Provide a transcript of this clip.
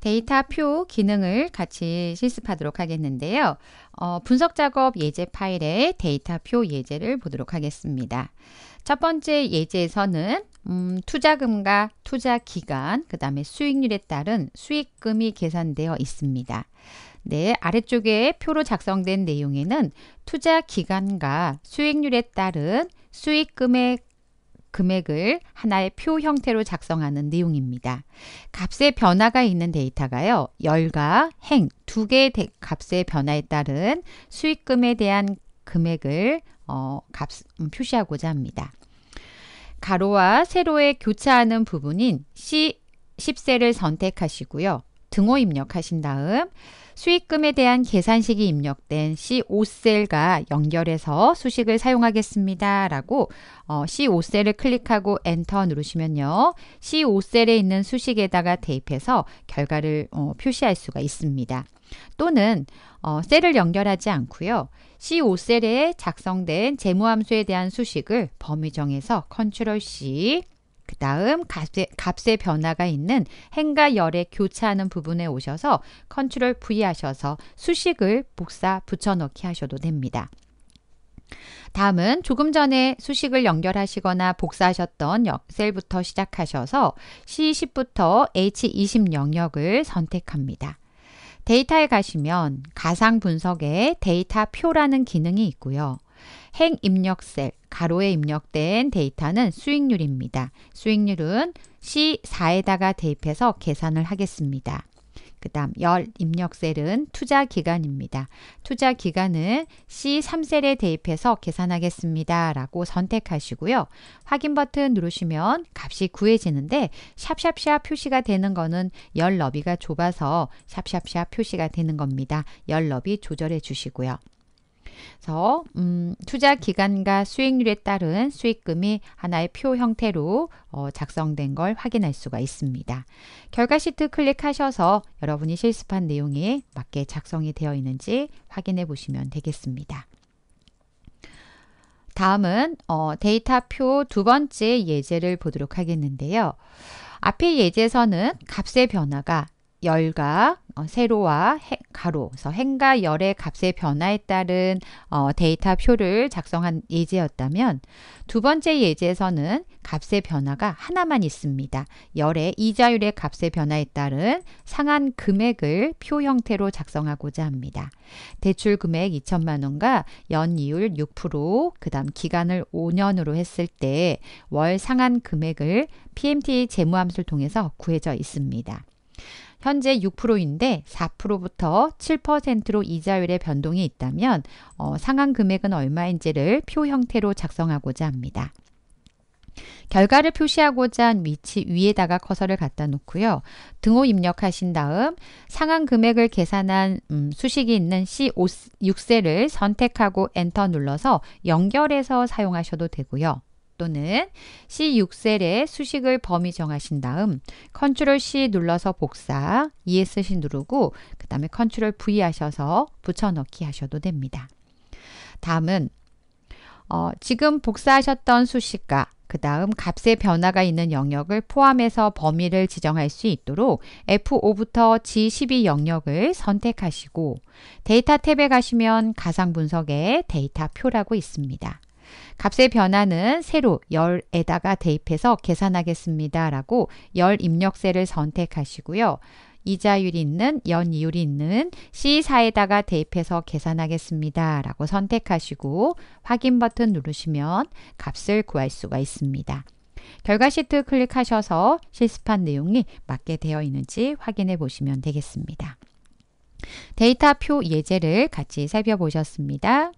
데이터 표 기능을 같이 실습하도록 하겠는데요. 어, 분석 작업 예제 파일에 데이터 표 예제를 보도록 하겠습니다. 첫 번째 예제에서는 음, 투자금과 투자 기간, 그 다음에 수익률에 따른 수익금이 계산되어 있습니다. 네, 아래쪽에 표로 작성된 내용에는 투자 기간과 수익률에 따른 수익금의 금액을 하나의 표 형태로 작성하는 내용입니다. 값의 변화가 있는 데이터가요. 열과 행 두 개의 값의 변화에 따른 수익금에 대한 금액을 어, 값, 음, 표시하고자 합니다. 가로와 세로의 교차하는 부분인 C10세를 선택하시고요. 등호 입력하신 다음 수익금에 대한 계산식이 입력된 C5셀과 연결해서 수식을 사용하겠습니다. 라고 어, C5셀을 클릭하고 엔터 누르시면요. C5셀에 있는 수식에다가 대입해서 결과를 어, 표시할 수가 있습니다. 또는 어, 셀을 연결하지 않고요. C5셀에 작성된 재무함수에 대한 수식을 범위 정해서 컨트롤 C 그 다음 값의, 값의 변화가 있는 행과 열의 교차하는 부분에 오셔서 컨트롤 V 하셔서 수식을 복사 붙여넣기 하셔도 됩니다. 다음은 조금 전에 수식을 연결하시거나 복사하셨던 셀부터 시작하셔서 C10부터 H20 영역을 선택합니다. 데이터에 가시면 가상 분석에 데이터 표라는 기능이 있고요. 행 입력 셀, 가로에 입력된 데이터는 수익률입니다. 수익률은 C4에다가 대입해서 계산을 하겠습니다. 그 다음 열 입력 셀은 투자 기간입니다. 투자 기간은 C3셀에 대입해서 계산하겠습니다. 라고 선택하시고요. 확인 버튼 누르시면 값이 구해지는데 샵샵샵 표시가 되는 거는 열 너비가 좁아서 샵샵샵 표시가 되는 겁니다. 열 너비 조절해 주시고요. 그래서 음, 투자 기간과 수익률에 따른 수익금이 하나의 표 형태로 어, 작성된 걸 확인할 수가 있습니다. 결과 시트 클릭하셔서 여러분이 실습한 내용에 맞게 작성이 되어 있는지 확인해 보시면 되겠습니다. 다음은 어, 데이터표 두 번째 예제를 보도록 하겠는데요. 앞의 예제에서는 값의 변화가 열과 어, 세로와 가로, 서 행과 열의 값의 변화에 따른 어, 데이터 표를 작성한 예제였다면 두 번째 예제에서는 값의 변화가 하나만 있습니다. 열의 이자율의 값의 변화에 따른 상한 금액을 표 형태로 작성하고자 합니다. 대출 금액 2천만 원과 연이율 6%, 그다음 기간을 5년으로 했을 때 월 상한 금액을 PMT 재무함수를 통해서 구해져 있습니다. 현재 6%인데 4%부터 7%로 이자율의 변동이 있다면 어, 상한 금액은 얼마인지를 표 형태로 작성하고자 합니다. 결과를 표시하고자 한 위치 위에다가 커서를 갖다 놓고요. 등호 입력하신 다음 상한 금액을 계산한 음, 수식이 있는 C6세를 선택하고 엔터 눌러서 연결해서 사용하셔도 되고요. 또는 C6셀에 수식을 범위 정하신 다음 컨트롤 C 눌러서 복사, ESC 누르고 그 다음에 컨트롤 V 하셔서 붙여넣기 하셔도 됩니다. 다음은 어, 지금 복사하셨던 수식과 그 다음 값의 변화가 있는 영역을 포함해서 범위를 지정할 수 있도록 F5부터 G12 영역을 선택하시고 데이터 탭에 가시면 가상 분석에 데이터 표라고 있습니다. 값의 변화는 새로 10에다가 대입해서 계산하겠습니다. 라고 열 입력세를 선택하시고요. 이자율이 있는 연이율이 있는 C4에다가 대입해서 계산하겠습니다. 라고 선택하시고 확인 버튼 누르시면 값을 구할 수가 있습니다. 결과 시트 클릭하셔서 실습한 내용이 맞게 되어 있는지 확인해 보시면 되겠습니다. 데이터표 예제를 같이 살펴보셨습니다.